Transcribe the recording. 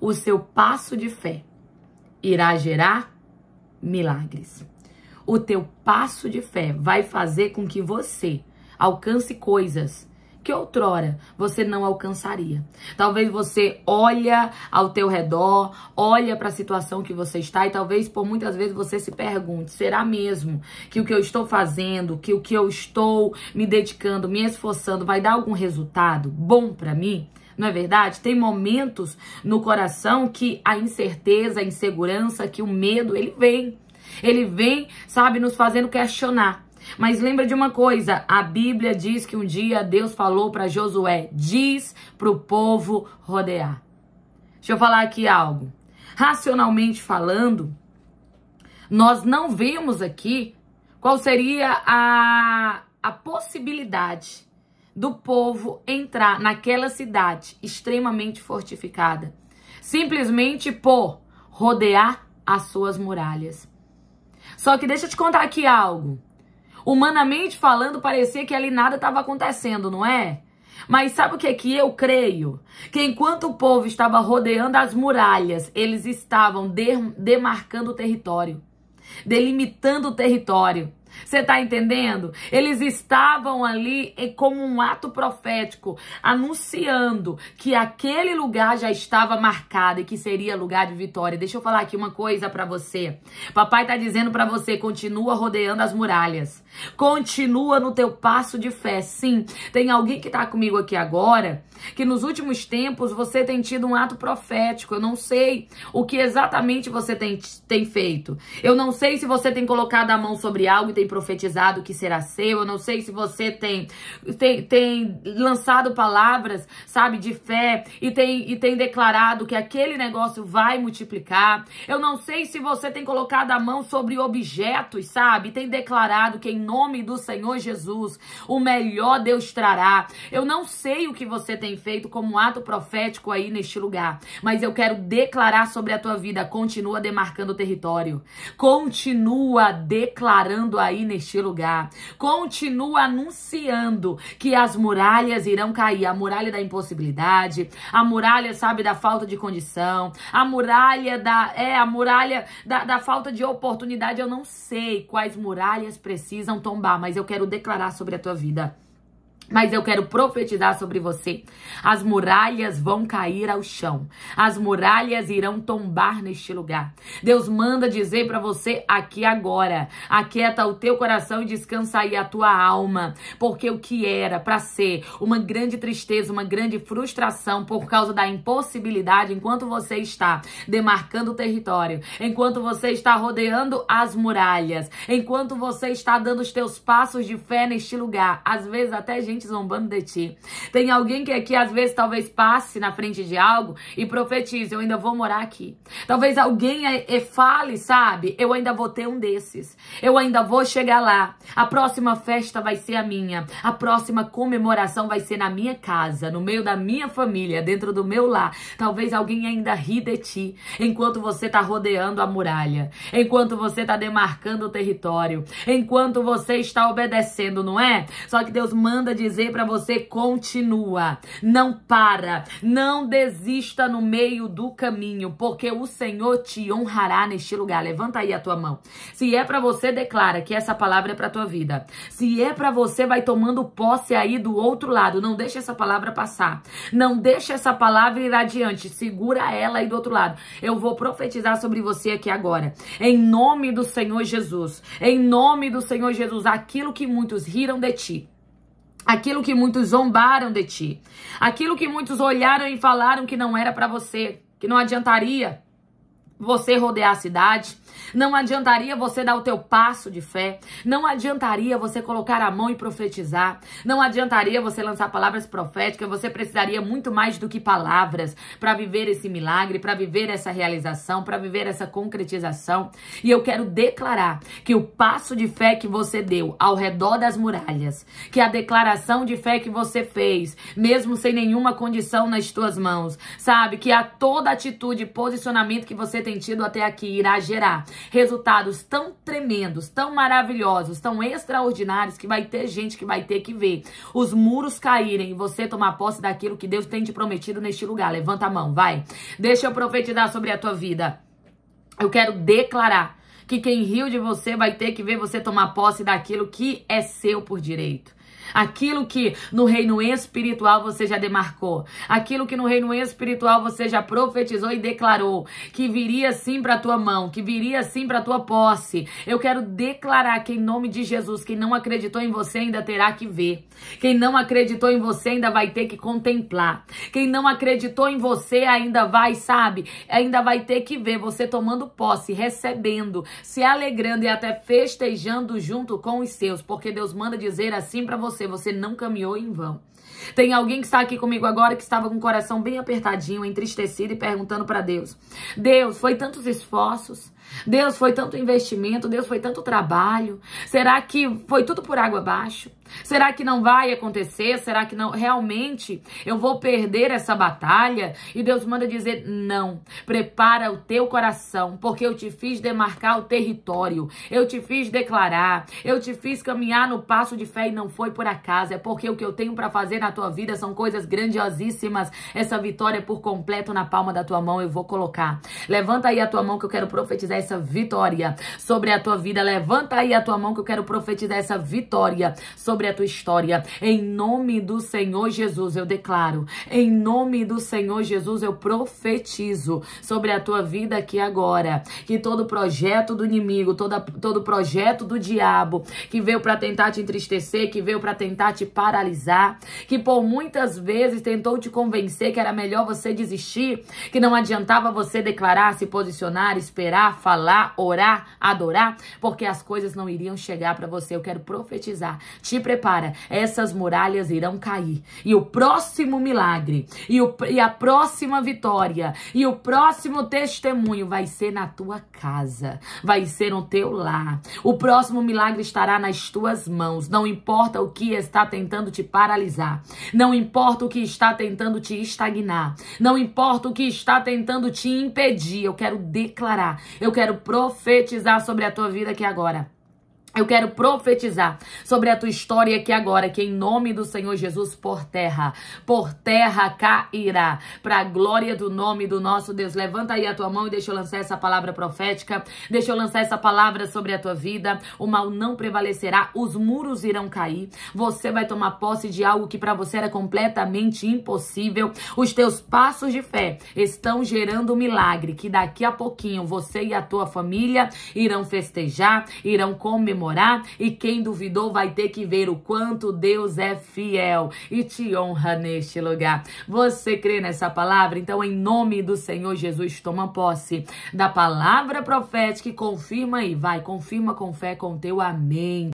o seu passo de fé irá gerar milagres. O teu passo de fé vai fazer com que você alcance coisas que outrora você não alcançaria. Talvez você olha ao teu redor, olha para a situação que você está e talvez por muitas vezes você se pergunte: será mesmo que o que eu estou fazendo, que o que eu estou me dedicando, me esforçando vai dar algum resultado bom para mim? Não é verdade? Tem momentos no coração que a incerteza, a insegurança, que o medo, ele vem. Ele vem, sabe, nos fazendo questionar. Mas lembra de uma coisa, a Bíblia diz que um dia Deus falou para Josué: "Diz para o povo rodear". Deixa eu falar aqui algo. Racionalmente falando, nós não vemos aqui qual seria a, a possibilidade do povo entrar naquela cidade extremamente fortificada, simplesmente por rodear as suas muralhas. Só que deixa eu te contar aqui algo. Humanamente falando, parecia que ali nada estava acontecendo, não é? Mas sabe o que é que eu creio? Que enquanto o povo estava rodeando as muralhas, eles estavam demarcando o território, delimitando o território. Você está entendendo? Eles estavam ali eh, como um ato profético, anunciando que aquele lugar já estava marcado e que seria lugar de vitória. Deixa eu falar aqui uma coisa para você. Papai está dizendo para você, continua rodeando as muralhas. Continua no teu passo de fé. Sim, tem alguém que está comigo aqui agora, que nos últimos tempos você tem tido um ato profético. Eu não sei o que exatamente você tem, tem feito. Eu não sei se você tem colocado a mão sobre algo e tem tem profetizado que será seu, eu não sei se você tem, tem, tem lançado palavras, sabe, de fé e tem, e tem declarado que aquele negócio vai multiplicar. Eu não sei se você tem colocado a mão sobre objetos, sabe, tem declarado que em nome do Senhor Jesus o melhor Deus trará. Eu não sei o que você tem feito como ato profético aí neste lugar, mas eu quero declarar sobre a tua vida. Continua demarcando o território, continua declarando aí neste lugar. Continua anunciando que as muralhas irão cair. A muralha da impossibilidade, a muralha, sabe, da falta de condição, a muralha da. É, a muralha da, da falta de oportunidade. Eu não sei quais muralhas precisam tombar, mas eu quero declarar sobre a tua vida. Mas eu quero profetizar sobre você. As muralhas vão cair ao chão. As muralhas irão tombar neste lugar. Deus manda dizer para você aqui agora: aquieta o teu coração e descansa aí a tua alma, porque o que era para ser uma grande tristeza, uma grande frustração por causa da impossibilidade enquanto você está demarcando o território, enquanto você está rodeando as muralhas, enquanto você está dando os teus passos de fé neste lugar. Às vezes até gente gente zombando de ti. Tem alguém que aqui às vezes talvez passe na frente de algo e profetize, eu ainda vou morar aqui. Talvez alguém fale, sabe, eu ainda vou ter um desses. Eu ainda vou chegar lá. A próxima festa vai ser a minha. A próxima comemoração vai ser na minha casa, no meio da minha família, dentro do meu lar. Talvez alguém ainda ri de ti enquanto você tá rodeando a muralha, enquanto você tá demarcando o território, enquanto você está obedecendo, não é? Só que Deus manda de dizer para você: continua, não para, não desista no meio do caminho, porque o Senhor te honrará neste lugar. Levanta aí a tua mão. Se é para você, declara que essa palavra é para tua vida. Se é para você, vai tomando posse aí do outro lado. Não deixa essa palavra passar. Não deixa essa palavra ir adiante. Segura ela aí do outro lado. Eu vou profetizar sobre você aqui agora. Em nome do Senhor Jesus. Em nome do Senhor Jesus, aquilo que muitos riram de ti aquilo que muitos zombaram de ti, aquilo que muitos olharam e falaram que não era para você, que não adiantaria você rodear a cidade, não adiantaria você dar o teu passo de fé, não adiantaria você colocar a mão e profetizar, não adiantaria você lançar palavras proféticas, você precisaria muito mais do que palavras para viver esse milagre, para viver essa realização, para viver essa concretização. E eu quero declarar que o passo de fé que você deu ao redor das muralhas, que a declaração de fé que você fez, mesmo sem nenhuma condição nas tuas mãos, sabe que a toda atitude e posicionamento que você tem tido até aqui irá gerar resultados tão tremendos, tão maravilhosos, tão extraordinários que vai ter gente que vai ter que ver os muros caírem e você tomar posse daquilo que Deus tem te prometido neste lugar. Levanta a mão, vai. Deixa eu profetizar sobre a tua vida. Eu quero declarar que quem riu de você vai ter que ver você tomar posse daquilo que é seu por direito. Aquilo que no reino espiritual você já demarcou, aquilo que no reino espiritual você já profetizou e declarou, que viria sim para tua mão, que viria sim para tua posse. Eu quero declarar que em nome de Jesus, quem não acreditou em você ainda terá que ver. Quem não acreditou em você ainda vai ter que contemplar. Quem não acreditou em você ainda vai, sabe? Ainda vai ter que ver você tomando posse, recebendo, se alegrando e até festejando junto com os seus, porque Deus manda dizer assim para você você, você não caminhou em vão. Tem alguém que está aqui comigo agora que estava com o coração bem apertadinho, entristecido e perguntando para Deus: Deus, foi tantos esforços, Deus, foi tanto investimento, Deus, foi tanto trabalho. Será que foi tudo por água abaixo? Será que não vai acontecer? Será que não realmente eu vou perder essa batalha? E Deus manda dizer: "Não. Prepara o teu coração, porque eu te fiz demarcar o território. Eu te fiz declarar, eu te fiz caminhar no passo de fé e não foi por acaso, é porque o que eu tenho para fazer na tua vida são coisas grandiosíssimas. Essa vitória é por completo na palma da tua mão eu vou colocar. Levanta aí a tua mão que eu quero profetizar profetizar essa vitória sobre a tua vida. Levanta aí a tua mão que eu quero profetizar essa vitória sobre a tua história. Em nome do Senhor Jesus, eu declaro. Em nome do Senhor Jesus, eu profetizo sobre a tua vida aqui agora. Que todo projeto do inimigo, toda, todo projeto do diabo que veio para tentar te entristecer, que veio para tentar te paralisar, que por muitas vezes tentou te convencer que era melhor você desistir, que não adiantava você declarar, se posicionar, esperar, falar, orar, adorar, porque as coisas não iriam chegar para você. Eu quero profetizar. Te prepara, essas muralhas irão cair. E o próximo milagre, e, o, e a próxima vitória, e o próximo testemunho vai ser na tua casa, vai ser no teu lar. O próximo milagre estará nas tuas mãos. Não importa o que está tentando te paralisar, não importa o que está tentando te estagnar, não importa o que está tentando te impedir. Eu quero declarar, eu quero profetizar sobre a tua vida aqui agora. Eu quero profetizar sobre a tua história aqui agora, que em nome do Senhor Jesus, por terra, por terra cairá, para a glória do nome do nosso Deus. Levanta aí a tua mão e deixa eu lançar essa palavra profética, deixa eu lançar essa palavra sobre a tua vida. O mal não prevalecerá, os muros irão cair, você vai tomar posse de algo que para você era completamente impossível. Os teus passos de fé estão gerando um milagre que daqui a pouquinho você e a tua família irão festejar, irão comemorar comemorar e quem duvidou vai ter que ver o quanto Deus é fiel e te honra neste lugar. Você crê nessa palavra? Então, em nome do Senhor Jesus, toma posse da palavra profética e confirma aí, vai, confirma com fé com teu amém.